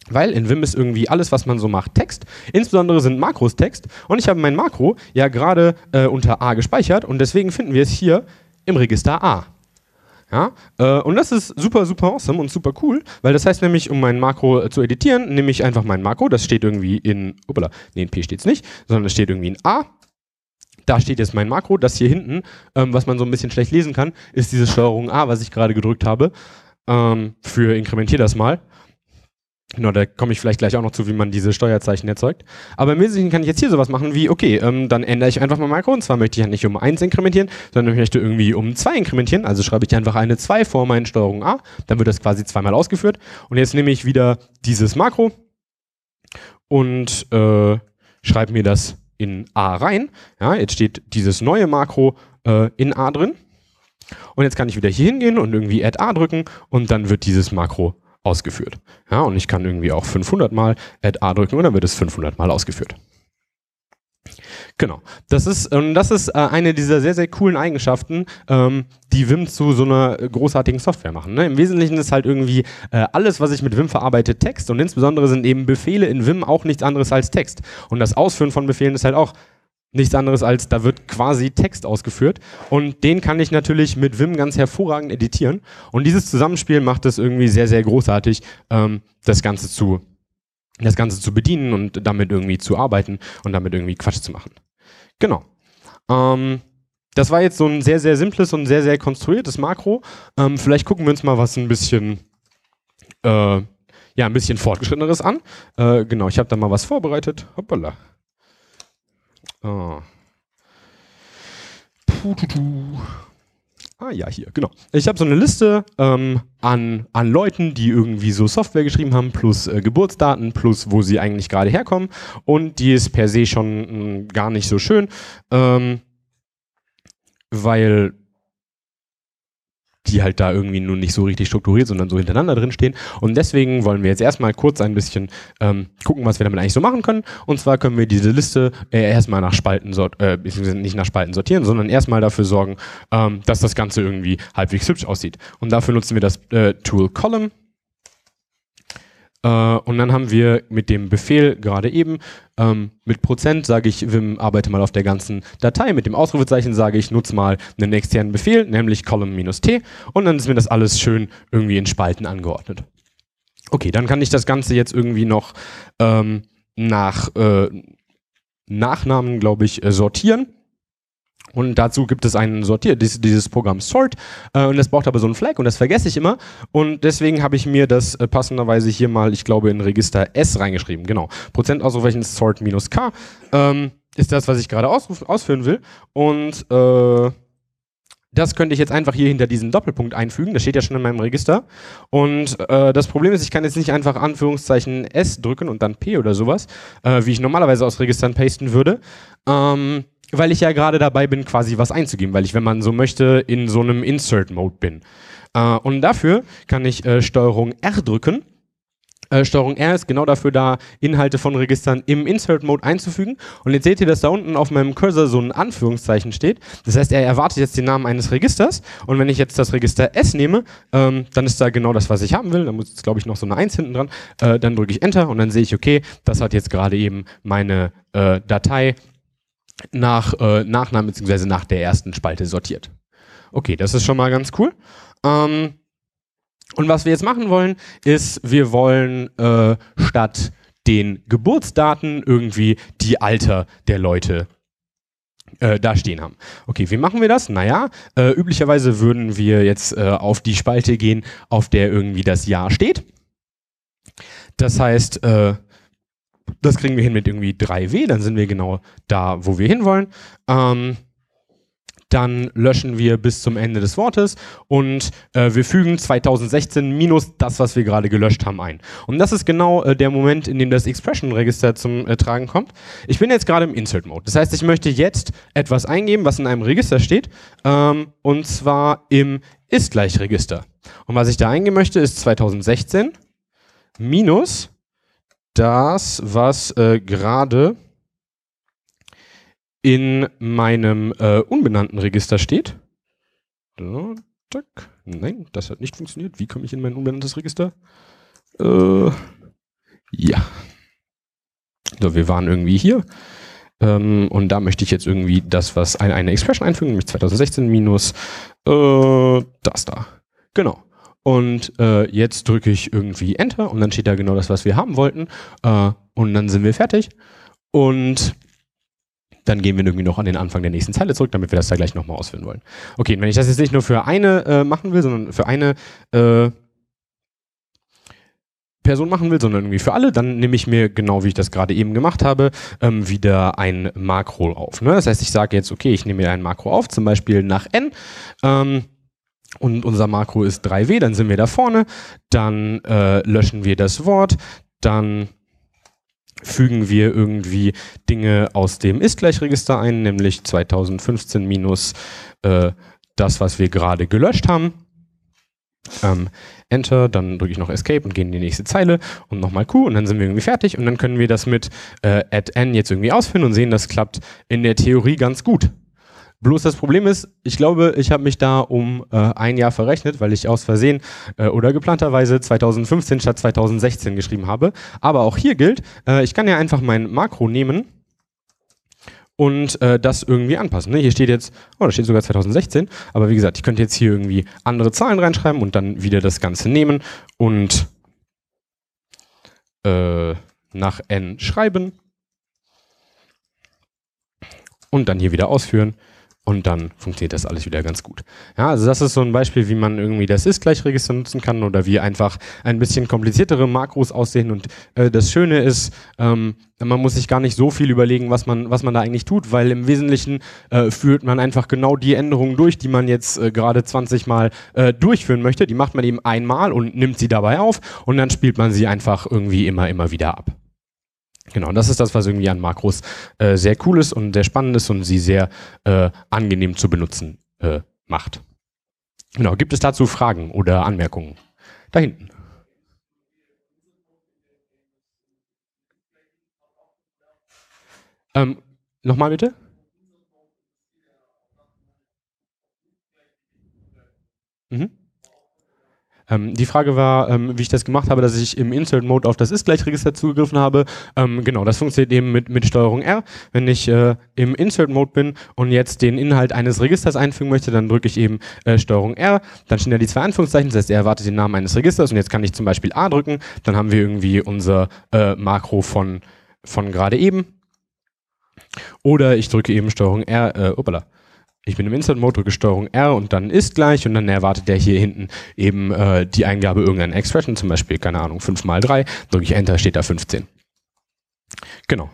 Weil in Vim ist irgendwie alles, was man so macht, Text. Insbesondere sind Makros Text. Und ich habe mein Makro ja gerade äh, unter A gespeichert und deswegen finden wir es hier im Register A. Ja? Äh, und das ist super, super awesome und super cool, weil das heißt nämlich, um mein Makro äh, zu editieren, nehme ich einfach mein Makro, das steht irgendwie in, upala, nee, in P steht es nicht, sondern es steht irgendwie in A da steht jetzt mein Makro, das hier hinten, ähm, was man so ein bisschen schlecht lesen kann, ist diese Steuerung A, was ich gerade gedrückt habe, ähm, für inkrementier das mal. Genau, da komme ich vielleicht gleich auch noch zu, wie man diese Steuerzeichen erzeugt. Aber im Wesentlichen kann ich jetzt hier sowas machen wie, okay, ähm, dann ändere ich einfach mein Makro. Und zwar möchte ich ja nicht um 1 inkrementieren, sondern ich möchte irgendwie um 2 inkrementieren. Also schreibe ich einfach eine 2 vor meinen Steuerung A. Dann wird das quasi zweimal ausgeführt. Und jetzt nehme ich wieder dieses Makro und äh, schreibe mir das in A rein. Ja, jetzt steht dieses neue Makro äh, in A drin. Und jetzt kann ich wieder hier hingehen und irgendwie Add A drücken und dann wird dieses Makro ausgeführt. Ja, und ich kann irgendwie auch 500 mal Add A drücken und dann wird es 500 mal ausgeführt. Genau. Das ist, ähm, das ist äh, eine dieser sehr, sehr coolen Eigenschaften, ähm, die Vim zu so einer großartigen Software machen. Ne? Im Wesentlichen ist halt irgendwie äh, alles, was ich mit Vim verarbeite, Text und insbesondere sind eben Befehle in Vim auch nichts anderes als Text. Und das Ausführen von Befehlen ist halt auch nichts anderes als, da wird quasi Text ausgeführt. Und den kann ich natürlich mit Vim ganz hervorragend editieren. Und dieses Zusammenspiel macht es irgendwie sehr, sehr großartig, ähm, das Ganze zu das Ganze zu bedienen und damit irgendwie zu arbeiten und damit irgendwie Quatsch zu machen. Genau. Ähm, das war jetzt so ein sehr, sehr simples und sehr, sehr konstruiertes Makro. Ähm, vielleicht gucken wir uns mal was ein bisschen, äh, ja, ein bisschen fortgeschritteneres an. Äh, genau, ich habe da mal was vorbereitet. Hoppala. Oh. Puh, tuh, tuh. Ah ja, hier, genau. Ich habe so eine Liste ähm, an, an Leuten, die irgendwie so Software geschrieben haben, plus äh, Geburtsdaten, plus wo sie eigentlich gerade herkommen. Und die ist per se schon mh, mm, gar nicht so schön, ähm, weil die halt da irgendwie nun nicht so richtig strukturiert, sondern so hintereinander drin stehen. Und deswegen wollen wir jetzt erstmal kurz ein bisschen ähm, gucken, was wir damit eigentlich so machen können. Und zwar können wir diese Liste äh, erstmal nach Spalten sortieren, äh, nicht nach Spalten sortieren, sondern erstmal dafür sorgen, ähm, dass das Ganze irgendwie halbwegs hübsch aussieht. Und dafür nutzen wir das äh, Tool Column. Äh, und dann haben wir mit dem Befehl gerade eben ähm, mit Prozent sage ich, Wim, arbeite mal auf der ganzen Datei. Mit dem Ausrufezeichen sage ich, nutze mal einen externen Befehl, nämlich column-t. Und dann ist mir das alles schön irgendwie in Spalten angeordnet. Okay, dann kann ich das Ganze jetzt irgendwie noch ähm, nach äh, Nachnamen, glaube ich, äh, sortieren. Und dazu gibt es einen Sortier, dieses, dieses Programm Sort. Äh, und das braucht aber so einen Flag und das vergesse ich immer. Und deswegen habe ich mir das äh, passenderweise hier mal, ich glaube, in Register S reingeschrieben. Genau. Prozent Ausrufezeichen Sort minus K ähm, ist das, was ich gerade ausführen will. Und äh, das könnte ich jetzt einfach hier hinter diesen Doppelpunkt einfügen. Das steht ja schon in meinem Register. Und äh, das Problem ist, ich kann jetzt nicht einfach Anführungszeichen S drücken und dann P oder sowas, äh, wie ich normalerweise aus Registern pasten würde. Ähm, weil ich ja gerade dabei bin, quasi was einzugeben, weil ich, wenn man so möchte, in so einem Insert-Mode bin. Äh, und dafür kann ich äh, Steuerung R drücken. Äh, Steuerung R ist genau dafür da, Inhalte von Registern im Insert-Mode einzufügen. Und jetzt seht ihr, dass da unten auf meinem Cursor so ein Anführungszeichen steht. Das heißt, er erwartet jetzt den Namen eines Registers. Und wenn ich jetzt das Register S nehme, ähm, dann ist da genau das, was ich haben will. Da muss jetzt, glaube ich, noch so eine 1 hinten dran. Äh, dann drücke ich Enter und dann sehe ich, okay, das hat jetzt gerade eben meine äh, Datei nach äh, Nachnamen bzw. nach der ersten Spalte sortiert. Okay, das ist schon mal ganz cool. Ähm, und was wir jetzt machen wollen, ist, wir wollen äh, statt den Geburtsdaten irgendwie die Alter der Leute äh, da stehen haben. Okay, wie machen wir das? Naja, äh, üblicherweise würden wir jetzt äh, auf die Spalte gehen, auf der irgendwie das Jahr steht. Das heißt, äh, das kriegen wir hin mit irgendwie 3W, dann sind wir genau da, wo wir hinwollen. Ähm, dann löschen wir bis zum Ende des Wortes und äh, wir fügen 2016 minus das, was wir gerade gelöscht haben, ein. Und das ist genau äh, der Moment, in dem das Expression-Register zum äh, Tragen kommt. Ich bin jetzt gerade im Insert-Mode. Das heißt, ich möchte jetzt etwas eingeben, was in einem Register steht, ähm, und zwar im Ist-Gleich-Register. Und was ich da eingeben möchte, ist 2016 minus das, was äh, gerade in meinem äh, unbenannten Register steht. Nein, das hat nicht funktioniert. Wie komme ich in mein unbenanntes Register? Äh, ja. So, wir waren irgendwie hier. Ähm, und da möchte ich jetzt irgendwie das, was eine, eine Expression einfügen, nämlich 2016 minus äh, das da. Genau. Und äh, jetzt drücke ich irgendwie Enter und dann steht da genau das, was wir haben wollten. Äh, und dann sind wir fertig. Und dann gehen wir irgendwie noch an den Anfang der nächsten Zeile zurück, damit wir das da gleich nochmal ausführen wollen. Okay, und wenn ich das jetzt nicht nur für eine äh, machen will, sondern für eine äh, Person machen will, sondern irgendwie für alle, dann nehme ich mir, genau wie ich das gerade eben gemacht habe, ähm, wieder ein Makro auf. Ne? Das heißt, ich sage jetzt, okay, ich nehme mir ein Makro auf, zum Beispiel nach n. Ähm, und unser Makro ist 3W, dann sind wir da vorne, dann äh, löschen wir das Wort, dann fügen wir irgendwie Dinge aus dem Ist-Gleich-Register ein, nämlich 2015 minus äh, das, was wir gerade gelöscht haben. Ähm, Enter, dann drücke ich noch Escape und gehe in die nächste Zeile und nochmal Q und dann sind wir irgendwie fertig und dann können wir das mit äh, add n jetzt irgendwie ausführen und sehen, das klappt in der Theorie ganz gut. Bloß das Problem ist, ich glaube, ich habe mich da um äh, ein Jahr verrechnet, weil ich aus Versehen äh, oder geplanterweise 2015 statt 2016 geschrieben habe. Aber auch hier gilt, äh, ich kann ja einfach mein Makro nehmen und äh, das irgendwie anpassen. Ne? Hier steht jetzt, oh, da steht sogar 2016, aber wie gesagt, ich könnte jetzt hier irgendwie andere Zahlen reinschreiben und dann wieder das Ganze nehmen und äh, nach n schreiben und dann hier wieder ausführen und dann funktioniert das alles wieder ganz gut. Ja, also das ist so ein Beispiel, wie man irgendwie das Ist-Gleichregister nutzen kann oder wie einfach ein bisschen kompliziertere Makros aussehen. Und äh, das Schöne ist, ähm, man muss sich gar nicht so viel überlegen, was man, was man da eigentlich tut, weil im Wesentlichen äh, führt man einfach genau die Änderungen durch, die man jetzt äh, gerade 20 Mal äh, durchführen möchte. Die macht man eben einmal und nimmt sie dabei auf und dann spielt man sie einfach irgendwie immer, immer wieder ab. Genau, und das ist das, was irgendwie an Makros äh, sehr cool ist und sehr spannend ist und sie sehr äh, angenehm zu benutzen äh, macht. Genau, gibt es dazu Fragen oder Anmerkungen? Da hinten. Ähm, Nochmal bitte? Mhm. Ähm, die Frage war, ähm, wie ich das gemacht habe, dass ich im Insert-Mode auf das Ist-Gleich-Register zugegriffen habe. Ähm, genau, das funktioniert eben mit, mit Steuerung R. Wenn ich äh, im Insert-Mode bin und jetzt den Inhalt eines Registers einfügen möchte, dann drücke ich eben äh, Steuerung R. Dann stehen da die zwei Anführungszeichen, das heißt, er erwartet den Namen eines Registers und jetzt kann ich zum Beispiel A drücken. Dann haben wir irgendwie unser äh, Makro von, von gerade eben. Oder ich drücke eben Steuerung R, äh, upala, ich bin im Instant-Mode, drücke Steuerung R und dann ist gleich und dann erwartet der hier hinten eben äh, die Eingabe irgendeiner Expression, zum Beispiel, keine Ahnung, 5 mal 3, drücke ich Enter, steht da 15. Genau.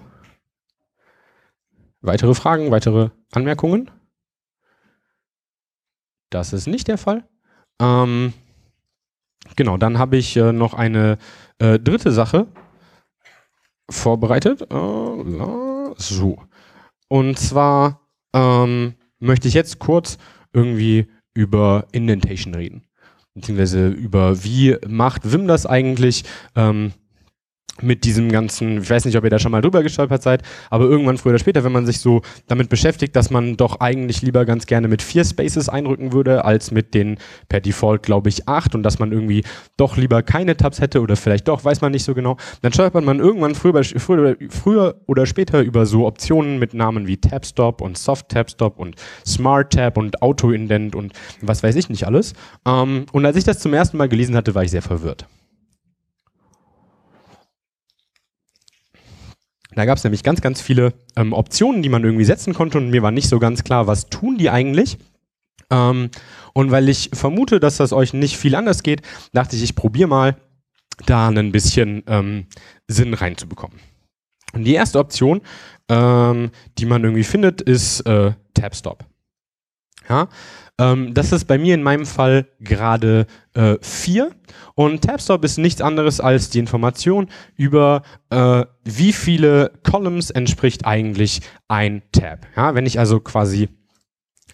Weitere Fragen, weitere Anmerkungen? Das ist nicht der Fall. Ähm, genau, dann habe ich äh, noch eine äh, dritte Sache vorbereitet. Äh, so. Und zwar ähm, möchte ich jetzt kurz irgendwie über Indentation reden. Beziehungsweise über wie macht Wim das eigentlich? Ähm, mit diesem ganzen, ich weiß nicht, ob ihr da schon mal drüber gestolpert seid, aber irgendwann früher oder später, wenn man sich so damit beschäftigt, dass man doch eigentlich lieber ganz gerne mit vier Spaces einrücken würde, als mit den per Default, glaube ich, acht und dass man irgendwie doch lieber keine Tabs hätte oder vielleicht doch, weiß man nicht so genau, dann stolpert man irgendwann früher, früher, früher oder später über so Optionen mit Namen wie Tabstop und Soft Tabstop und Smart Tab und Auto Indent und was weiß ich nicht alles. Ähm, und als ich das zum ersten Mal gelesen hatte, war ich sehr verwirrt. Da gab es nämlich ganz, ganz viele ähm, Optionen, die man irgendwie setzen konnte und mir war nicht so ganz klar, was tun die eigentlich. Ähm, und weil ich vermute, dass das euch nicht viel anders geht, dachte ich, ich probiere mal da ein bisschen ähm, Sinn reinzubekommen. Und die erste Option, ähm, die man irgendwie findet, ist äh, Tab Stop. Ja, ähm, das ist bei mir in meinem Fall gerade äh, 4 und Tabstop ist nichts anderes als die Information über äh, wie viele Columns entspricht eigentlich ein Tab. Ja, wenn ich also quasi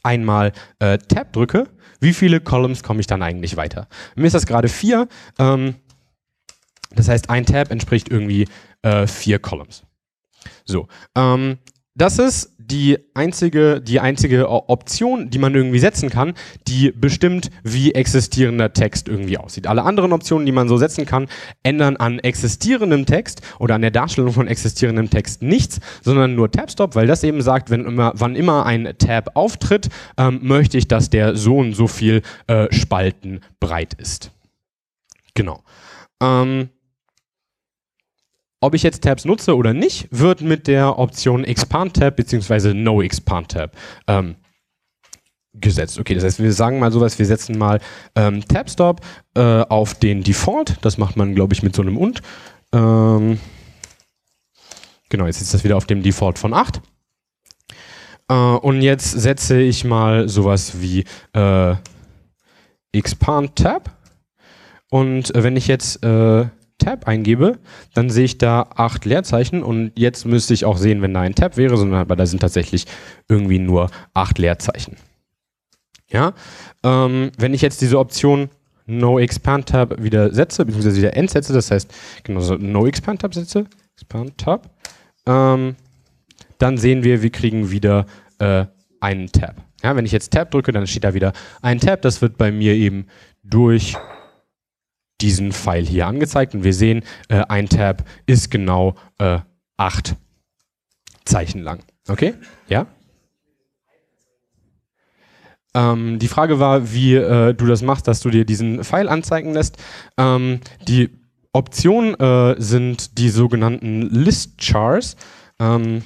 einmal äh, Tab drücke, wie viele Columns komme ich dann eigentlich weiter? Mir ist das gerade 4. Ähm, das heißt, ein Tab entspricht irgendwie äh, Columns. So, ähm, das ist die einzige, die einzige Option, die man irgendwie setzen kann, die bestimmt, wie existierender Text irgendwie aussieht. Alle anderen Optionen, die man so setzen kann, ändern an existierendem Text oder an der Darstellung von existierendem Text nichts, sondern nur Tabstop, weil das eben sagt, wenn immer, wann immer ein Tab auftritt, ähm, möchte ich, dass der so und so viel äh, Spalten breit ist. Genau. Ähm, ob ich jetzt Tabs nutze oder nicht, wird mit der Option Expand Tab bzw. No Expand Tab ähm, gesetzt. Okay, das heißt, wir sagen mal sowas, wir setzen mal ähm, Stop äh, auf den Default. Das macht man, glaube ich, mit so einem und. Ähm, genau, jetzt ist das wieder auf dem Default von 8. Äh, und jetzt setze ich mal sowas wie äh, Expand Tab. Und äh, wenn ich jetzt äh, Tab eingebe, dann sehe ich da acht Leerzeichen und jetzt müsste ich auch sehen, wenn da ein Tab wäre, sondern da sind tatsächlich irgendwie nur acht Leerzeichen. Ja, ähm, wenn ich jetzt diese Option No Expand Tab wieder setze, beziehungsweise wieder entsetze, das heißt, genauso No Expand Tab setze, Expand Tab, ähm, dann sehen wir, wir kriegen wieder äh, einen Tab. Ja, wenn ich jetzt Tab drücke, dann steht da wieder ein Tab. Das wird bei mir eben durch diesen Pfeil hier angezeigt und wir sehen, äh, ein Tab ist genau äh, acht Zeichen lang. Okay? Ja? Ähm, die Frage war, wie äh, du das machst, dass du dir diesen Pfeil anzeigen lässt. Ähm, die Optionen äh, sind die sogenannten List Chars. Ähm,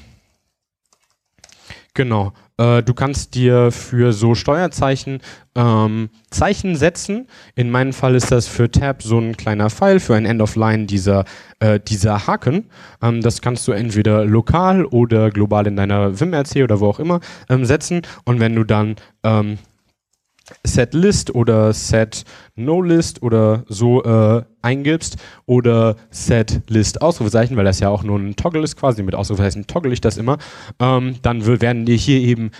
genau. Äh, du kannst dir für so Steuerzeichen ähm, Zeichen setzen. In meinem Fall ist das für Tab so ein kleiner Pfeil, für ein End of Line dieser, äh, dieser Haken. Ähm, das kannst du entweder lokal oder global in deiner wim rc oder wo auch immer ähm, setzen. Und wenn du dann ähm, Set-List oder Set-No-List oder so äh, eingibst oder Set-List Ausrufezeichen, weil das ja auch nur ein Toggle ist quasi, mit Ausrufezeichen toggle ich das immer, ähm, dann werden dir hier eben,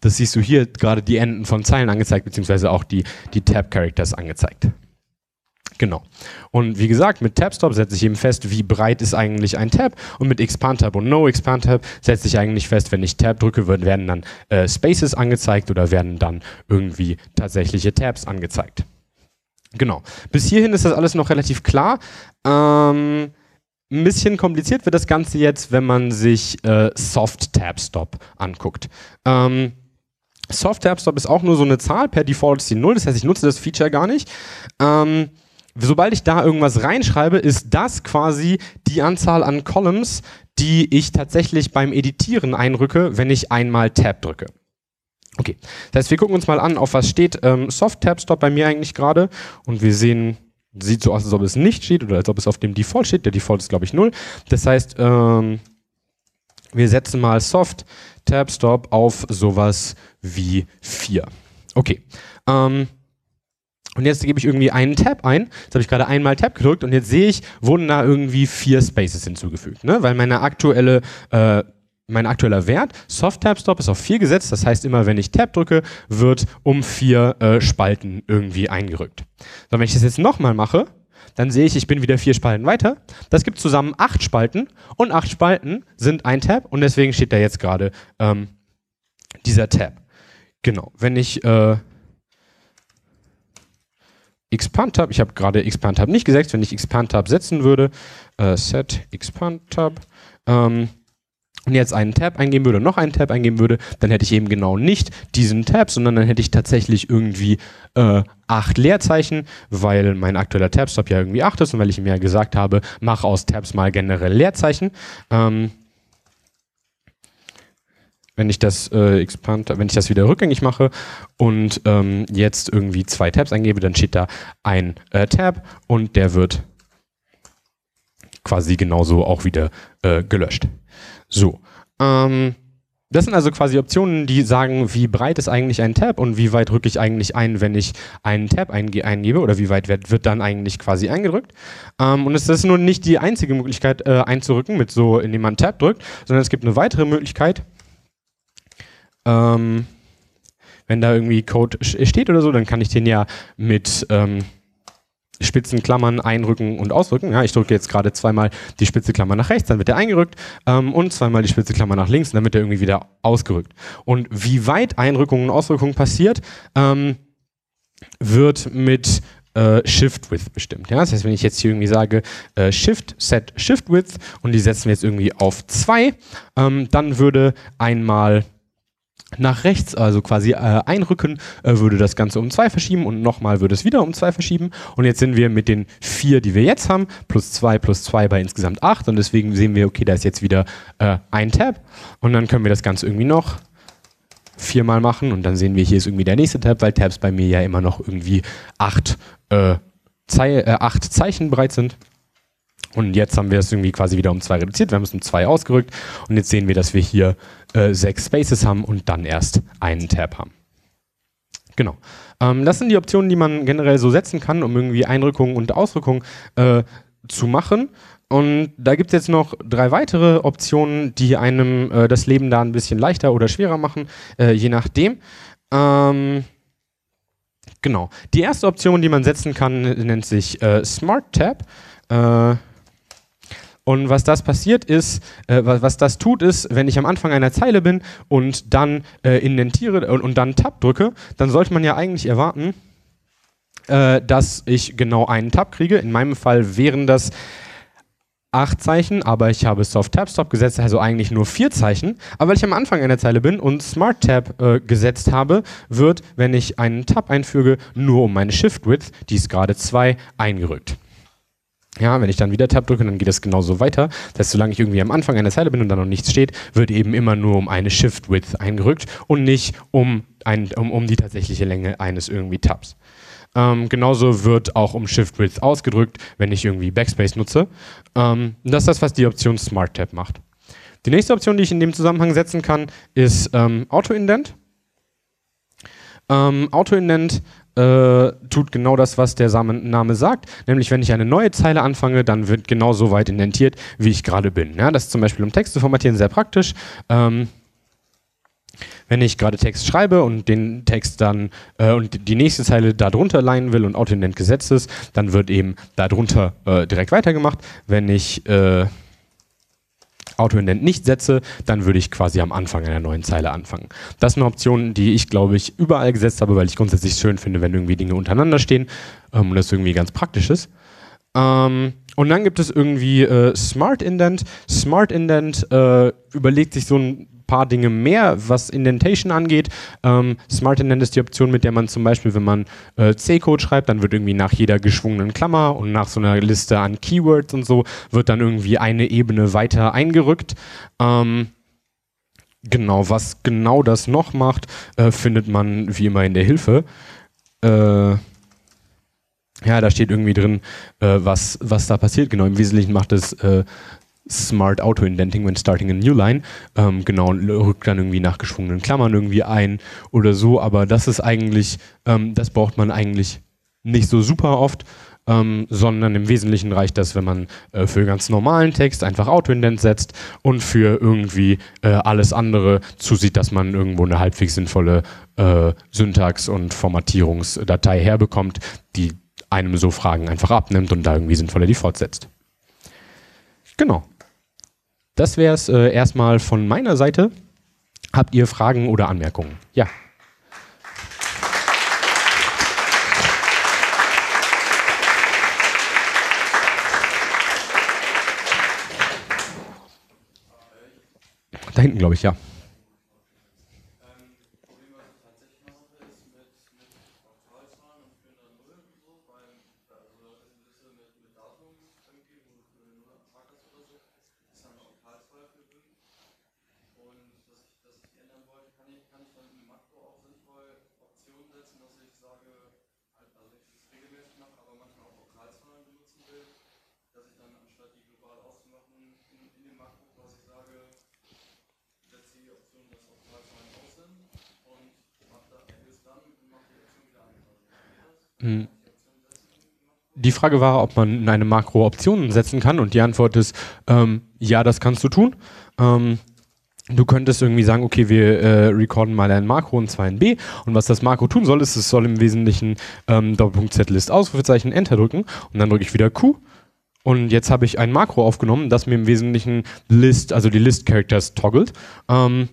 das siehst du hier, gerade die Enden von Zeilen angezeigt, beziehungsweise auch die, die Tab-Characters angezeigt. Genau. Und wie gesagt, mit Tabstop setze ich eben fest, wie breit ist eigentlich ein Tab. Und mit Expand Tab und No Expand Tab setze ich eigentlich fest, wenn ich Tab drücke, werden dann äh, Spaces angezeigt oder werden dann irgendwie tatsächliche Tabs angezeigt. Genau. Bis hierhin ist das alles noch relativ klar. Ähm, ein bisschen kompliziert wird das Ganze jetzt, wenn man sich äh, Soft Tab Stop anguckt. Ähm, Soft Tab Stop ist auch nur so eine Zahl, per Default ist die 0, das heißt, ich nutze das Feature gar nicht. Ähm, sobald ich da irgendwas reinschreibe, ist das quasi die Anzahl an Columns, die ich tatsächlich beim Editieren einrücke, wenn ich einmal Tab drücke. Okay, das heißt, wir gucken uns mal an, auf was steht ähm, Soft Tab Stop bei mir eigentlich gerade und wir sehen, sieht so aus, als ob es nicht steht oder als ob es auf dem Default steht. Der Default ist, glaube ich, null. Das heißt, ähm, wir setzen mal Soft Tab Stop auf sowas wie vier. Okay, ähm, und jetzt gebe ich irgendwie einen Tab ein. Jetzt habe ich gerade einmal Tab gedrückt und jetzt sehe ich, wurden da irgendwie vier Spaces hinzugefügt. Ne? Weil meine aktuelle, äh, mein aktueller Wert, Soft Tab Stop, ist auf vier gesetzt. Das heißt, immer wenn ich Tab drücke, wird um vier äh, Spalten irgendwie eingerückt. So, wenn ich das jetzt nochmal mache, dann sehe ich, ich bin wieder vier Spalten weiter. Das gibt zusammen acht Spalten und acht Spalten sind ein Tab und deswegen steht da jetzt gerade ähm, dieser Tab. Genau, wenn ich. Äh, expand Ich habe gerade Expand-Tab nicht gesetzt. Wenn ich Expand-Tab setzen würde, äh, set Expand-Tab, ähm, und jetzt einen Tab eingeben würde noch einen Tab eingeben würde, dann hätte ich eben genau nicht diesen Tab, sondern dann hätte ich tatsächlich irgendwie äh, acht Leerzeichen, weil mein aktueller Tabstab ja irgendwie acht ist und weil ich ihm ja gesagt habe, mach aus Tabs mal generell Leerzeichen. Ähm, wenn ich das äh, expand, wenn ich das wieder rückgängig mache und ähm, jetzt irgendwie zwei Tabs eingebe, dann steht da ein äh, Tab und der wird quasi genauso auch wieder äh, gelöscht. So. Ähm, das sind also quasi Optionen, die sagen, wie breit ist eigentlich ein Tab und wie weit rücke ich eigentlich ein, wenn ich einen Tab einge eingebe oder wie weit wird, wird dann eigentlich quasi eingedrückt. Ähm, und es ist nun nicht die einzige Möglichkeit äh, einzurücken, mit so, indem man Tab drückt, sondern es gibt eine weitere Möglichkeit, ähm, wenn da irgendwie Code steht oder so, dann kann ich den ja mit ähm, spitzen Klammern einrücken und ausrücken. Ja, ich drücke jetzt gerade zweimal die spitze Klammer nach rechts, dann wird er eingerückt ähm, und zweimal die spitze Klammer nach links, dann wird er irgendwie wieder ausgerückt. Und wie weit Einrückung und Ausrückung passiert, ähm, wird mit äh, Shift Width bestimmt. Ja? Das heißt, wenn ich jetzt hier irgendwie sage äh, Shift Set Shift Width und die setzen wir jetzt irgendwie auf 2, ähm, dann würde einmal nach rechts, also quasi äh, einrücken, äh, würde das Ganze um zwei verschieben und nochmal würde es wieder um zwei verschieben. Und jetzt sind wir mit den vier, die wir jetzt haben, plus zwei plus zwei bei insgesamt acht. Und deswegen sehen wir, okay, da ist jetzt wieder äh, ein Tab. Und dann können wir das Ganze irgendwie noch viermal machen. Und dann sehen wir, hier ist irgendwie der nächste Tab, weil Tabs bei mir ja immer noch irgendwie acht, äh, Ze äh, acht Zeichen bereit sind. Und jetzt haben wir es irgendwie quasi wieder um zwei reduziert. Wir haben es um zwei ausgerückt. Und jetzt sehen wir, dass wir hier äh, sechs Spaces haben und dann erst einen Tab haben. Genau. Ähm, das sind die Optionen, die man generell so setzen kann, um irgendwie Einrückungen und Ausrückungen äh, zu machen. Und da gibt es jetzt noch drei weitere Optionen, die einem äh, das Leben da ein bisschen leichter oder schwerer machen, äh, je nachdem. Ähm, genau. Die erste Option, die man setzen kann, nennt sich äh, Smart Tab. Äh, und was das passiert ist, äh, was, das tut, ist, wenn ich am Anfang einer Zeile bin und dann äh, indentiere und, äh, und dann Tab drücke, dann sollte man ja eigentlich erwarten, äh, dass ich genau einen Tab kriege. In meinem Fall wären das acht Zeichen, aber ich habe Soft Tab Stop gesetzt, also eigentlich nur vier Zeichen. Aber weil ich am Anfang einer Zeile bin und Smart Tab äh, gesetzt habe, wird, wenn ich einen Tab einfüge, nur um meine Shift Width, die ist gerade zwei, eingerückt. Ja, wenn ich dann wieder Tab drücke, dann geht das genauso weiter. Das heißt, solange ich irgendwie am Anfang einer Zeile bin und da noch nichts steht, wird eben immer nur um eine Shift-Width eingerückt und nicht um, ein, um, um die tatsächliche Länge eines irgendwie Tabs. Ähm, genauso wird auch um Shift Width ausgedrückt, wenn ich irgendwie Backspace nutze. Ähm, das ist das, was die Option Smart Tab macht. Die nächste Option, die ich in dem Zusammenhang setzen kann, ist ähm, Auto Indent. Ähm, Auto Indent äh, tut genau das, was der Name sagt. Nämlich, wenn ich eine neue Zeile anfange, dann wird genau so weit indentiert, wie ich gerade bin. Ja, das ist zum Beispiel, um Text zu formatieren, sehr praktisch. Ähm, wenn ich gerade Text schreibe und den Text dann äh, und die nächste Zeile darunter leihen will und Autoindent gesetzt ist, dann wird eben darunter äh, direkt weitergemacht. Wenn ich äh, Autoindent nicht setze, dann würde ich quasi am Anfang einer neuen Zeile anfangen. Das ist eine Option, die ich, glaube ich, überall gesetzt habe, weil ich grundsätzlich schön finde, wenn irgendwie Dinge untereinander stehen ähm, und das irgendwie ganz praktisch ist. Ähm, und dann gibt es irgendwie äh, Smart Indent. Smart Indent äh, überlegt sich so ein paar Dinge mehr, was Indentation angeht. Ähm, Smart Indent ist die Option, mit der man zum Beispiel, wenn man äh, C-Code schreibt, dann wird irgendwie nach jeder geschwungenen Klammer und nach so einer Liste an Keywords und so, wird dann irgendwie eine Ebene weiter eingerückt. Ähm, genau, was genau das noch macht, äh, findet man wie immer in der Hilfe. Äh, ja, da steht irgendwie drin, äh, was, was da passiert. Genau, im Wesentlichen macht es äh, Smart Auto Indenting when starting a new line. Ähm, genau, rückt dann irgendwie nach geschwungenen Klammern irgendwie ein oder so. Aber das ist eigentlich, ähm, das braucht man eigentlich nicht so super oft. Ähm, sondern im Wesentlichen reicht das, wenn man äh, für ganz normalen Text einfach Auto Indent setzt und für irgendwie äh, alles andere zusieht, dass man irgendwo eine halbwegs sinnvolle äh, Syntax- und Formatierungsdatei herbekommt, die einem so Fragen einfach abnimmt und da irgendwie sinnvoller die fortsetzt. Genau. Das wäre es äh, erstmal von meiner Seite. Habt ihr Fragen oder Anmerkungen? Ja. Da hinten, glaube ich, ja. Hm. Die Frage war, ob man in eine makro Optionen setzen kann und die Antwort ist, ähm, ja, das kannst du tun. Ähm, Du könntest irgendwie sagen, okay, wir äh, recorden mal ein Makro und zwar ein B. Und was das Makro tun soll, ist, es soll im Wesentlichen ähm, Doppelpunkt Z-List Ausrufezeichen Enter drücken und dann drücke ich wieder Q. Und jetzt habe ich ein Makro aufgenommen, das mir im Wesentlichen List, also die List Characters toggelt. Ähm,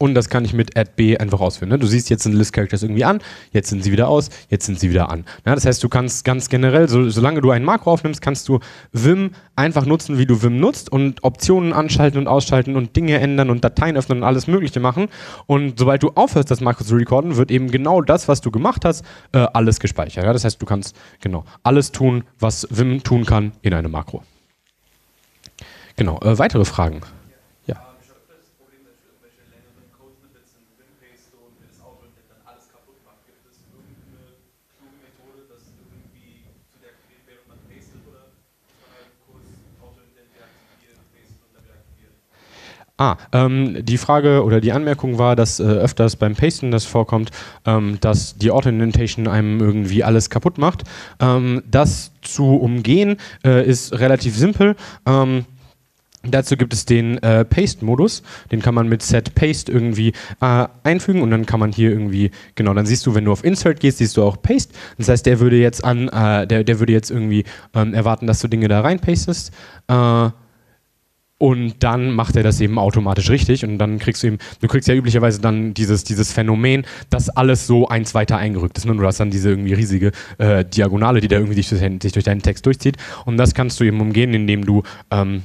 und das kann ich mit add b einfach ausführen. Ne? Du siehst, jetzt sind List Characters irgendwie an, jetzt sind sie wieder aus, jetzt sind sie wieder an. Ja, das heißt, du kannst ganz generell, so, solange du ein Makro aufnimmst, kannst du Vim einfach nutzen, wie du Vim nutzt und Optionen anschalten und ausschalten und Dinge ändern und Dateien öffnen und alles Mögliche machen. Und sobald du aufhörst, das Makro zu recorden, wird eben genau das, was du gemacht hast, äh, alles gespeichert. Ja? Das heißt, du kannst genau alles tun, was Vim tun kann in einem Makro. Genau. Äh, weitere Fragen? Ah, ähm, die Frage oder die Anmerkung war, dass äh, öfters beim Pasten das vorkommt, ähm, dass die Auto-Indentation einem irgendwie alles kaputt macht. Ähm, das zu umgehen äh, ist relativ simpel. Ähm, dazu gibt es den äh, Paste-Modus, den kann man mit Set Paste irgendwie äh, einfügen und dann kann man hier irgendwie, genau, dann siehst du, wenn du auf Insert gehst, siehst du auch Paste. Das heißt, der würde jetzt an, äh, der, der würde jetzt irgendwie ähm, erwarten, dass du Dinge da reinpastest. Äh, und dann macht er das eben automatisch richtig und dann kriegst du eben, du kriegst ja üblicherweise dann dieses, dieses Phänomen, dass alles so eins weiter eingerückt ist. Nur ne? Du hast dann diese irgendwie riesige äh, Diagonale, die da irgendwie sich durch, deinen, sich durch, deinen Text durchzieht und das kannst du eben umgehen, indem du ähm,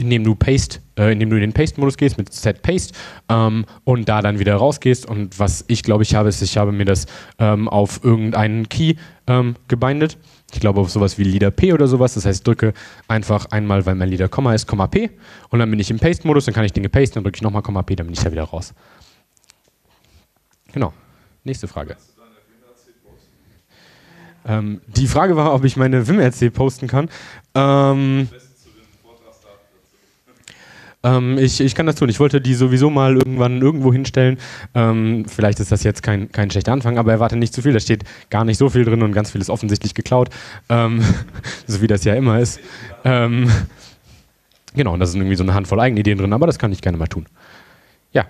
indem du Paste, äh, indem du in den Paste-Modus gehst mit Set Paste ähm, und da dann wieder rausgehst. Und was ich glaube ich habe, ist, ich habe mir das ähm, auf irgendeinen Key ähm, gebindet ich glaube auf sowas wie Leader P oder sowas. Das heißt, drücke einfach einmal, weil mein Leader Komma ist, Komma P und dann bin ich im Paste-Modus, dann kann ich Dinge pasten, dann drücke ich nochmal Komma P, dann bin ich da wieder raus. Genau. Nächste Frage. Ähm, die Frage war, ob ich meine Vim-RC posten kann. Ähm, ähm, ich, ich kann das tun. Ich wollte die sowieso mal irgendwann irgendwo hinstellen. Ähm, vielleicht ist das jetzt kein, kein schlechter Anfang, aber erwarte nicht zu viel. Da steht gar nicht so viel drin und ganz viel ist offensichtlich geklaut. Ähm, so wie das ja immer ist. Ähm, genau, und da sind irgendwie so eine Handvoll Eigenideen drin, aber das kann ich gerne mal tun. Ja.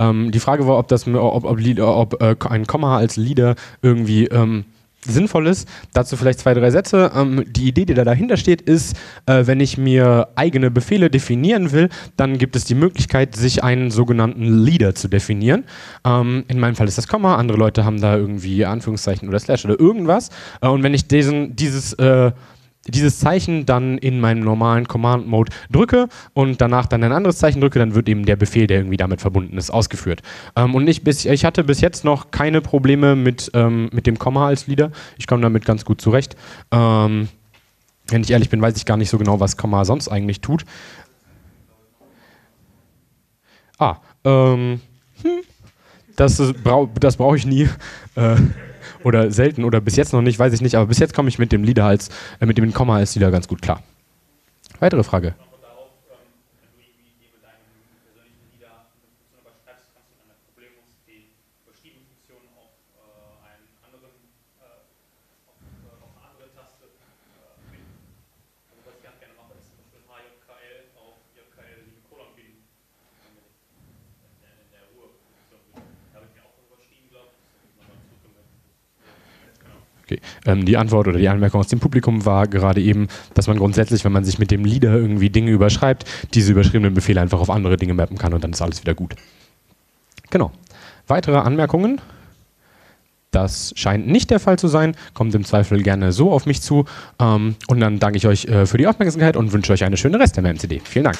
Ähm, die Frage war, ob, das, ob, ob, ob äh, ein Komma als Leader irgendwie ähm, sinnvoll ist. Dazu vielleicht zwei, drei Sätze. Ähm, die Idee, die da dahinter steht, ist, äh, wenn ich mir eigene Befehle definieren will, dann gibt es die Möglichkeit, sich einen sogenannten Leader zu definieren. Ähm, in meinem Fall ist das Komma, andere Leute haben da irgendwie Anführungszeichen oder Slash oder irgendwas. Äh, und wenn ich diesen, dieses äh, dieses Zeichen dann in meinem normalen Command-Mode drücke und danach dann ein anderes Zeichen drücke, dann wird eben der Befehl, der irgendwie damit verbunden ist, ausgeführt. Ähm, und ich, bis, ich hatte bis jetzt noch keine Probleme mit, ähm, mit dem Komma als Leader. Ich komme damit ganz gut zurecht. Ähm, wenn ich ehrlich bin, weiß ich gar nicht so genau, was Komma sonst eigentlich tut. Ah, ähm, hm, das, das brauche ich nie. Äh, oder selten oder bis jetzt noch nicht, weiß ich nicht, aber bis jetzt komme ich mit dem Liederhals, äh, mit dem Komma als Lieder ganz gut klar. Weitere Frage. Ähm, die Antwort oder die Anmerkung aus dem Publikum war gerade eben, dass man grundsätzlich, wenn man sich mit dem Leader irgendwie Dinge überschreibt, diese überschriebenen Befehle einfach auf andere Dinge mappen kann und dann ist alles wieder gut. Genau. Weitere Anmerkungen? Das scheint nicht der Fall zu sein. Kommt im Zweifel gerne so auf mich zu. Ähm, und dann danke ich euch äh, für die Aufmerksamkeit und wünsche euch eine schöne Rest der MMCD. Vielen Dank.